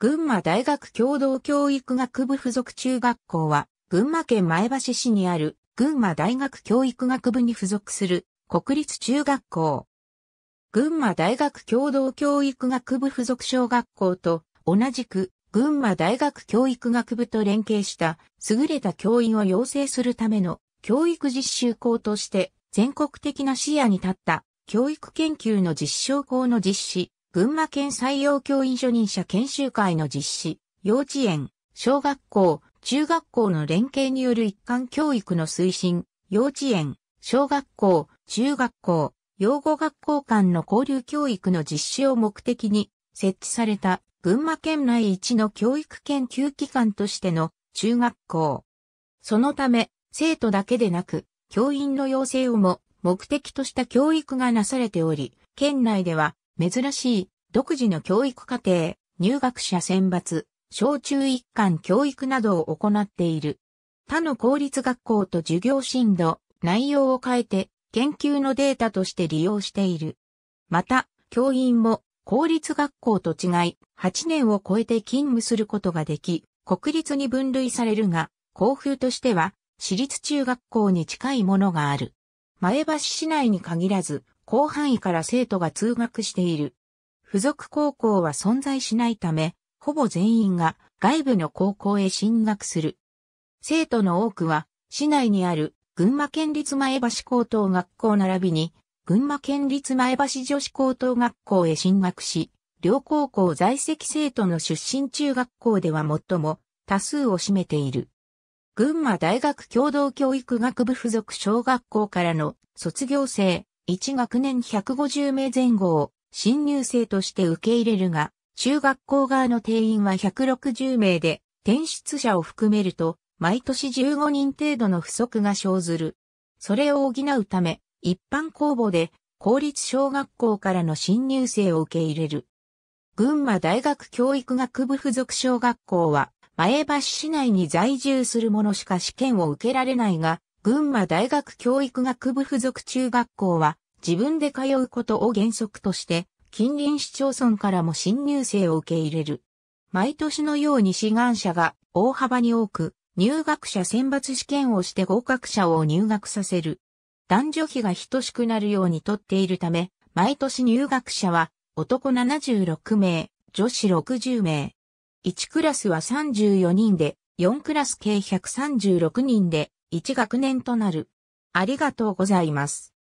群馬大学共同教育学部附属中学校は、群馬県前橋市にある群馬大学教育学部に付属する国立中学校。群馬大学共同教育学部附属小学校と同じく群馬大学教育学部と連携した優れた教員を養成するための教育実習校として全国的な視野に立った教育研究の実証校の実施、群馬県採用教員初任者研修会の実施、幼稚園、小学校、中学校の連携による一貫教育の推進、幼稚園、小学校、中学校、養護学校間の交流教育の実施を目的に設置された群馬県内一の教育研究機関としての中学校。そのため、生徒だけでなく、教員の養成をも目的とした教育がなされており、県内では珍しい、独自の教育課程、入学者選抜、小中一貫教育などを行っている。他の公立学校と授業進度、内容を変えて、研究のデータとして利用している。また、教員も公立学校と違い、8年を超えて勤務することができ、国立に分類されるが、校風としては、私立中学校に近いものがある。前橋市内に限らず、広範囲から生徒が通学している。付属高校は存在しないため、ほぼ全員が外部の高校へ進学する。生徒の多くは、市内にある群馬県立前橋高等学校並びに、群馬県立前橋女子高等学校へ進学し、両高校在籍生徒の出身中学校では最も多数を占めている。群馬大学共同教育学部附属小学校からの卒業生、1学年150名前後を新入生として受け入れるが、中学校側の定員は160名で、転出者を含めると、毎年15人程度の不足が生ずる。それを補うため、一般公募で、公立小学校からの新入生を受け入れる。群馬大学教育学部附属小学校は、前橋市内に在住する者しか試験を受けられないが、群馬大学教育学部附属中学校は、自分で通うことを原則として、近隣市町村からも新入生を受け入れる。毎年のように志願者が大幅に多く、入学者選抜試験をして合格者を入学させる。男女比が等しくなるようにとっているため、毎年入学者は男76名、女子60名。1クラスは34人で、4クラス計136人で、1学年となる。ありがとうございます。